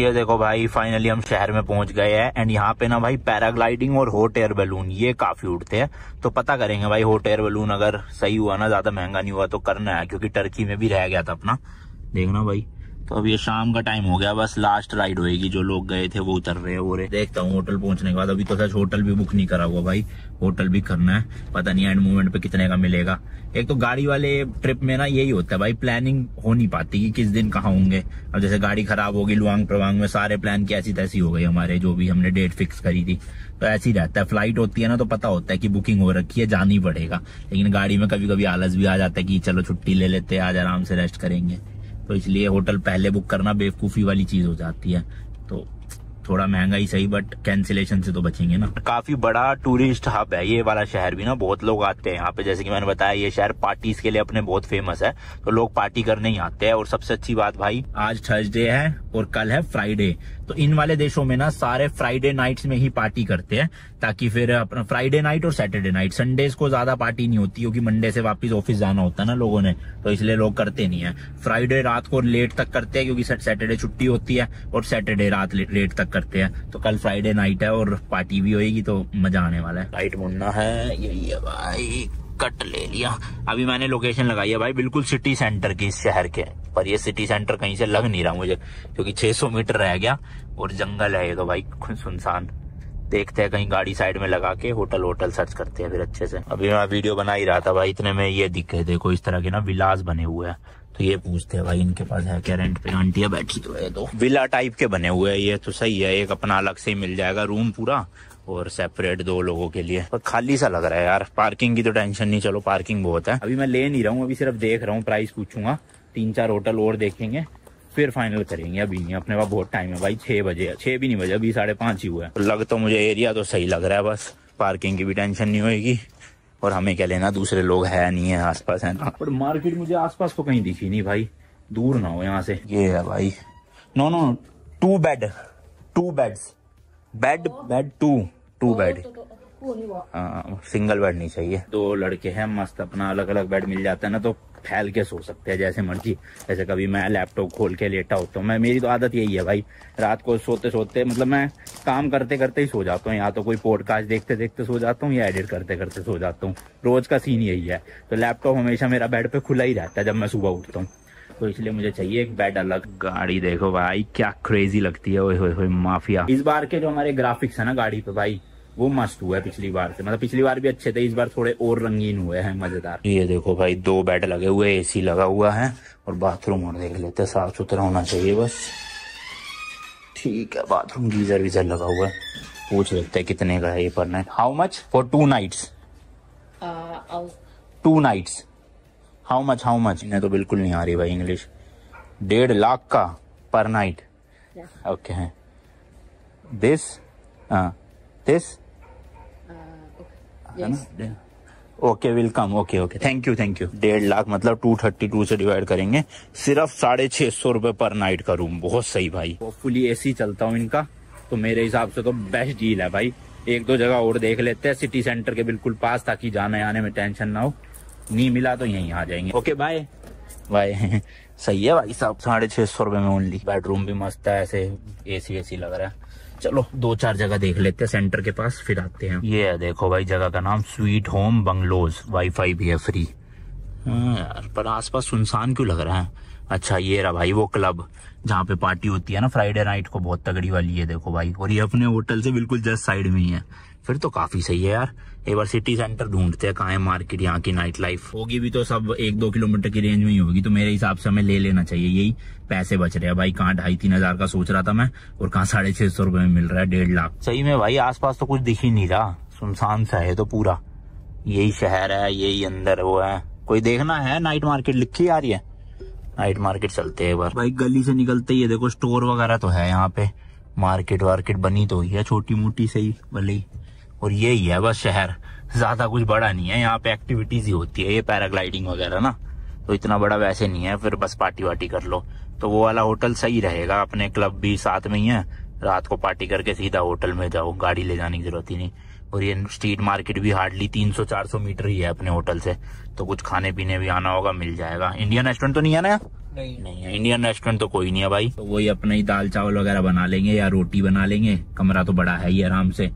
[SPEAKER 1] किया देखो भाई फाइनली हम शहर में पहुंच गए हैं एंड यहाँ पे ना भाई पैराग्लाइडिंग और हॉट एयर बैलून ये काफी उड़ते हैं तो पता करेंगे भाई हॉट एयर बैलून अगर सही हुआ ना ज्यादा महंगा नहीं हुआ तो करना है क्योंकि टर्की में भी रह गया था अपना देखना भाई तो अब ये शाम का टाइम हो गया बस लास्ट राइड होएगी जो लोग गए थे वो उतर रहे हैं वो रहे देखता हूँ होटल पहुंचने के बाद अभी तो सच होटल भी बुक नहीं करा हुआ भाई होटल भी करना है पता नहीं एंड मोमेंट पे कितने का मिलेगा एक तो गाड़ी वाले ट्रिप में ना यही होता है भाई प्लानिंग हो नहीं पाती कि किस दिन कहाँ होंगे अब जैसे गाड़ी खराब होगी लुआंग प्रवांग में सारे प्लान की ऐसी तैसी हो गई हमारे जो भी हमने डेट फिक्स करी थी तो ऐसी रहता है फ्लाइट होती है ना तो पता होता है कि बुकिंग हो रखी है जानी ही पड़ेगा लेकिन गाड़ी में कभी कभी आलस भी आ जाता है कि चलो छुट्टी ले लेते हैं आज आराम से रेस्ट करेंगे तो इसलिए होटल पहले बुक करना बेवकूफ़ी वाली चीज़ हो जाती है तो थोड़ा महंगा ही सही बट कैंसिलेशन से तो बचेंगे ना काफी बड़ा टूरिस्ट हब है ये वाला शहर भी ना बहुत लोग आते हैं यहाँ पे जैसे कि मैंने बताया ये शहर पार्टीज के लिए अपने बहुत फेमस है तो लोग पार्टी करने ही आते हैं और सबसे अच्छी बात भाई आज थर्सडे है और कल है फ्राइडे तो इन वाले देशों में ना सारे फ्राइडे नाइट्स में ही पार्टी करते हैं ताकि फिर अपना फ्राइडे नाइट और सैटरडे नाइट संडेज को ज्यादा पार्टी नहीं होती क्योंकि मंडे से वापस ऑफिस जाना होता है ना लोगों ने तो इसलिए लोग करते नहीं है फ्राइडे रात को लेट तक करते हैं क्योंकि सैटरडे छुट्टी होती है और सैटरडे रात लेट तक करते हैं तो कल फ्राइडे नाइट है और पार्टी भी होगी तो मजा आने वाला है लाइट मुड़ना है यही है भाई कट ले लिया अभी मैंने लोकेशन लगाई है भाई बिल्कुल सिटी सेंटर की इस शहर के पर ये सिटी सेंटर कहीं से लग नहीं रहा मुझे क्योंकि 600 मीटर रह गया और जंगल है ये तो भाई सुनसान देखते हैं कहीं गाड़ी साइड में लगा के होटल होटल सर्च करते हैं फिर अच्छे से अभी मैं वीडियो बना ही रहा था भाई इतने में ये दिख गए देखो इस तरह के ना विलास बने हुए हैं तो ये पूछते हैं भाई इनके पास है क्या रेंट पे आंटियां बैठी तो है दो विला टाइप के बने हुए है ये तो सही है एक अपना अलग से मिल जाएगा रूम पूरा और सेपरेट दो लोगों के लिए पर खाली सा लग रहा है यार पार्किंग की तो टेंशन नहीं चलो पार्किंग बहुत है अभी मैं ले नहीं रहा हूँ अभी सिर्फ देख रहा हूँ प्राइस पूछूंगा तीन चार होटल और देखेंगे फिर फाइनल करेंगे अभी नहीं अपने पास बहुत टाइम है भाई छह बजे छह भी नहीं बजे अभी साढ़े पांच ही हुआ है लग तो मुझे एरिया तो सही लग रहा है बस पार्किंग की भी टेंशन नहीं होगी और हमें क्या लेना दूसरे लोग है नहीं है आसपास है ना और मार्केट मुझे आसपास को तो कहीं दिखी नहीं भाई दूर ना हो यहाँ से ये है भाई no no two bed two beds bed bed two two bed हाँ, हाँ सिंगल बेड नहीं चाहिए दो लड़के हैं मस्त अपना अलग अलग बेड मिल जाता है ना तो फैल के सो सकते हैं जैसे मर्जी जैसे कभी मैं लैपटॉप खोल के लेटा होता हूँ मैं मेरी तो आदत यही है भाई रात को सोते सोते मतलब मैं काम करते करते ही सो जाता हूँ या तो कोई पॉडकास्ट देखते देखते सो जाता हूँ या एडिट करते करते सो जाता हूँ रोज का सीन यही है तो लैपटॉप हमेशा मेरा बेड पे खुला ही रहता है जब मैं सुबह उठता हूँ तो इसलिए मुझे चाहिए एक बेड अलग गाड़ी देखो भाई क्या क्रेजी लगती है ओए होए माफिया इस बार के जो हमारे ग्राफिक्स है ना गाड़ी पे भाई वो मस्त हुआ है पिछली बार से मतलब पिछली बार भी अच्छे थे इस बार थोड़े और रंगीन हुए हैं मजेदार ये देखो भाई दो बेड लगे हुए एसी लगा हुआ है और बाथरूम और देख लेते साफ सुथरा होना चाहिए बस ठीक है बाथरूम गीजर वीजर लगा हुआ है पूछ लेते हैं कितने का है ये per night how much for two nights two nights how much how much इन्हें तो बिल्कुल नहीं आ रही भाई इंग्लिश डेढ़ लाख का per night okay this this okay welcome okay okay thank you thank you डेढ़ लाख मतलब टू थर्टी टू से डिवाइड करेंगे सिर्फ साढ़े छह सौ रूपए पर नाइट का रूम बहुत सही भाई फुली ए सी चलता हूँ इनका तो मेरे हिसाब से तो बेस्ट डील है भाई एक दो जगह और देख लेते हैं सिटी सेंटर के बिल्कुल पास ताकि जाने आने में टेंशन ना हो नहीं मिला तो यही आ जाएंगे ओके बाय बाय सही है भाई साहब साढ़े छह सौ रूपये में ओनली बेडरूम भी मस्त है ऐसे ए सी ए सी लग रहा है चलो दो चार जगह देख लेते हैं सेंटर के पास फिर आते हैं ये है देखो भाई जगह का नाम स्वीट होम बंगलोज वाईफाई भी है फ्री हाँ यार पर आसपास सुनसान क्यों लग रहा है अच्छा ये रहा भाई वो क्लब जहाँ पे पार्टी होती है ना फ्राइडे नाइट को बहुत तगड़ी वाली है देखो भाई और ये अपने होटल से बिल्कुल जस्ट साइड में ही है फिर तो काफी सही है यार एक बार सिटी सेंटर ढूंढते हैं कहा है मार्केट यहाँ की नाइट लाइफ होगी भी तो सब एक दो किलोमीटर की रेंज में ही होगी तो मेरे हिसाब से हमें ले लेना चाहिए यही पैसे बच रहे हैं भाई कहाँ ढाई तीन हजार का सोच रहा था मैं और कहा साढ़े छह सौ रुपए में मिल रहा है डेढ़ लाख सही में भाई आसपास तो कुछ दिख ही नहीं रहा सुनसान सा है तो पूरा यही शहर है यही अंदर वो है कोई देखना है नाइट मार्केट लिखी आ रही है नाइट मार्केट चलते है बार भाई गली से निकलते ही देखो स्टोर वगैरह तो है यहाँ पे मार्केट वार्केट बनी तो हुई है छोटी मोटी सही भले ही और यही है बस शहर ज्यादा कुछ बड़ा नहीं है यहाँ पे एक्टिविटीज ही होती है ये पैराग्लाइडिंग वगैरह ना तो इतना बड़ा वैसे नहीं है फिर बस पार्टी वार्टी कर लो तो वो वाला होटल सही रहेगा अपने क्लब भी साथ में ही है रात को पार्टी करके सीधा होटल में जाओ गाड़ी ले जाने की जरूरत ही नहीं और ये स्ट्रीट मार्केट भी हार्डली 300-400 मीटर ही है अपने होटल से तो कुछ खाने पीने भी आना होगा मिल जाएगा इंडियन रेस्टोरेंट तो नहीं है ना नहीं नहीं है इंडियन रेस्टोरेंट तो कोई नहीं है भाई तो वही अपना ही दाल चावल वगैरह बना लेंगे या रोटी बना लेंगे कमरा तो बड़ा है ही आराम से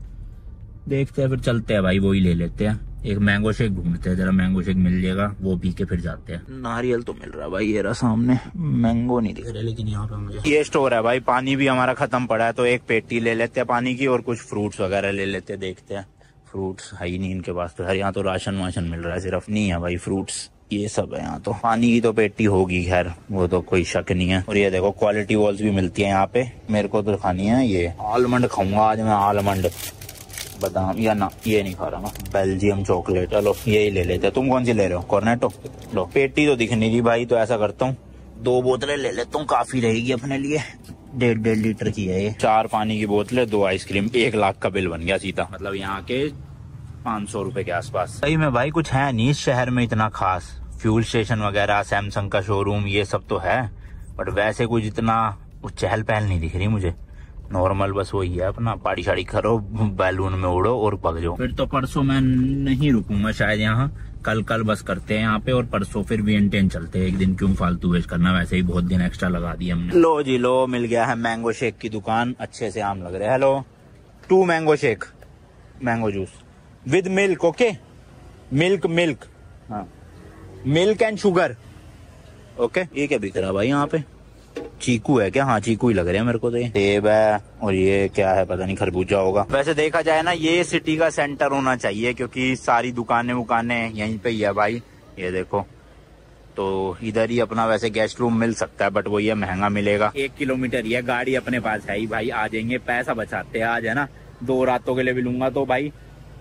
[SPEAKER 1] देखते हैं फिर चलते हैं भाई वो ही ले लेते हैं एक मैंगो शेक ढूंढते हैं जरा मैंगो शेक मिल जाएगा वो पी के फिर जाते हैं नारियल तो मिल रहा है भाई ये सामने मैंगो नहीं दिख रहा लेकिन यहाँ पे मुझे ये स्टोर है भाई पानी भी हमारा खत्म पड़ा है तो एक पेटी ले लेते हैं पानी की और कुछ फ्रूट्स वगैरह ले लेते हैं देखते हैं फ्रूट्स है ही नहीं इनके पास तो हर यहाँ तो राशन वाशन मिल रहा है सिर्फ नहीं है भाई फ्रूट्स ये सब है यहाँ तो पानी की तो पेटी होगी खैर वो तो कोई शक नहीं है और ये देखो क्वालिटी वॉल्स भी मिलती है यहाँ पे मेरे को तो खानी है ये आलमंड खाऊंगा आज मैं आलमंड बादाम या ना ये नहीं खा रहा मैं बेल्जियम चॉकलेट चलो यही ले लेते तुम कौन सी ले रहे हो कॉर्नेटो लो पेटी तो दिख नहीं रही भाई तो ऐसा करता हूँ दो बोतलें ले लेता हूँ काफी रहेगी अपने लिए डेढ़ डेढ़ लीटर की है ये चार पानी की बोतलें दो आइसक्रीम एक लाख का बिल बन गया सीधा मतलब यहाँ के पाँच सौ रूपए के आसपास सही में भाई कुछ है नहीं इस शहर में इतना खास फ्यूल स्टेशन वगैरह सैमसंग का शोरूम ये सब तो है बट वैसे कुछ इतना चहल पहल नहीं दिख रही मुझे नॉर्मल बस वही है अपना पाड़ी शाड़ी करो बैलून में उड़ो और पक जाओ फिर तो परसों मैं नहीं रुकूंगा शायद यहाँ कल कल बस करते हैं यहाँ पे और परसों फिर भी इंटेन चलते हैं एक दिन क्यों फालतू वेस्ट करना वैसे ही बहुत दिन एक्स्ट्रा लगा दिए हमने लो जी लो मिल गया है मैंगो शेक की दुकान अच्छे से आम लग रहे हैं hello two mango shake mango juice with milk okay milk milk हाँ मिल्क एंड शुगर ओके ये क्या बिक रहा भाई यहाँ पे चीकू है क्या हाँ चीकू ही लग रहे हैं मेरे को तो ये सेब है और ये क्या है पता नहीं खरबूजा होगा वैसे देखा जाए ना ये सिटी का सेंटर होना चाहिए क्योंकि सारी दुकानें वकाने यहीं पे ही है भाई ये देखो तो इधर ही अपना वैसे गेस्ट रूम मिल सकता है बट वो ये महंगा मिलेगा एक किलोमीटर ही है गाड़ी अपने पास है ही भाई आ जाएंगे पैसा बचाते है आज है ना दो रातों के लिए भी लूंगा तो भाई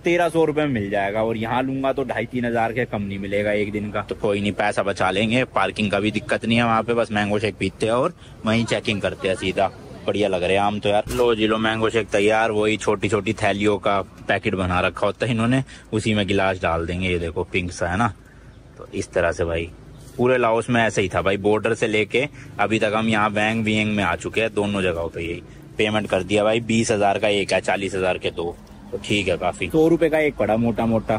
[SPEAKER 1] तेरह सौ रूपये में मिल जाएगा और यहाँ लूंगा तो ढाई तीन हजार के कम नहीं मिलेगा एक दिन का तो कोई नहीं पैसा बचा लेंगे पार्किंग का भी दिक्कत नहीं है वहाँ पे बस मैंगो शेक पीते हैं और वहीं चेकिंग करते हैं सीधा बढ़िया लग रहा है आम तो यार लो जी लो मैंगो शेक तैयार वही छोटी छोटी थैलियों का पैकेट बना रखा होता है इन्होंने उसी में गिलास डाल देंगे ये देखो पिंक सा है ना तो इस तरह से भाई पूरे लाओस में ऐसे ही था भाई बॉर्डर से लेके अभी तक हम यहाँ बैंक वियंग में आ चुके हैं दोनों जगहों पे यही पेमेंट कर दिया भाई बीस हजार का एक है चालीस हजार के दो तो ठीक है काफी सौ रुपए का एक पड़ा मोटा मोटा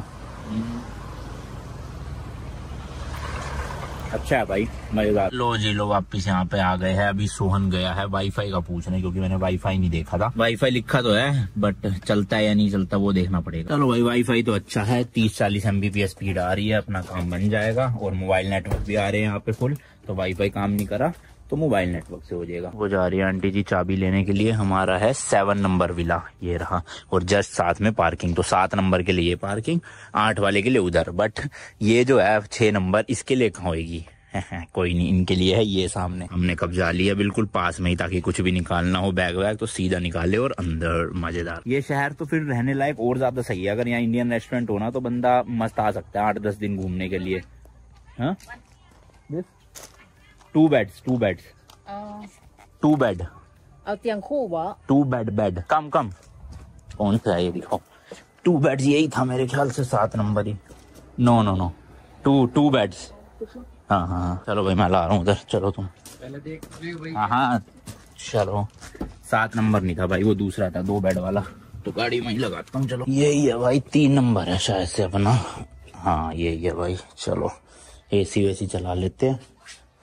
[SPEAKER 1] अच्छा है भाई मजेदार लो जी लो वापिस यहाँ पे आ गए हैं अभी सोहन गया है वाईफाई का पूछने क्योंकि मैंने वाईफाई नहीं देखा था वाईफाई लिखा तो है बट चलता है या नहीं चलता वो देखना पड़ेगा चलो भाई वाईफाई तो अच्छा है तीस चालीस एम स्पीड आ रही है अपना काम बन जाएगा और मोबाइल नेटवर्क भी आ रहे हैं यहाँ पे फुल तो वाई काम नहीं करा तो मोबाइल नेटवर्क से हो जाएगा वो जा रही है आंटी जी चाबी लेने के लिए हमारा है सेवन नंबर विला ये रहा और जस्ट साथ में पार्किंग तो सात नंबर के लिए पार्किंग आठ वाले के लिए उधर बट ये जो है छह नंबर इसके लिए कहा होगी कोई नहीं इनके लिए है ये सामने हमने कब्जा लिया बिल्कुल पास में ही ताकि कुछ भी निकालना हो बैग वैग तो सीधा निकाले और अंदर मजेदार ये शहर तो फिर रहने लायक और ज्यादा सही है अगर यहाँ इंडियन रेस्टोरेंट होना तो बंदा मस्त आ सकता है आठ दस दिन घूमने के लिए हाँ two beds two beds two bed two bed bed कम कम कौन सा ये देखो टू बेड्स यही था मेरे ख्याल से सात नंबर ही no no no two two beds हाँ हाँ चलो भाई मैं ला रहा हूँ उधर चलो तुम पहले देख हाँ हाँ चलो सात नंबर नहीं था भाई वो दूसरा था दो बेड वाला तो गाड़ी में ही लगाता हूँ चलो यही है भाई तीन नंबर है शायद से अपना हाँ यही है भाई चलो एसी वेसी चला लेते हैं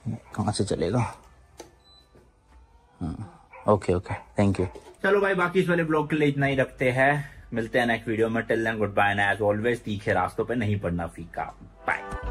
[SPEAKER 1] कहाँ से चलेगा ओके ओके थैंक यू चलो भाई बाकी इस वाले ब्लॉग के लिए इतना ही रखते हैं मिलते हैं नेक्स्ट वीडियो में till then goodbye and as always तीखे रास्तों पे नहीं पड़ना फीका बाय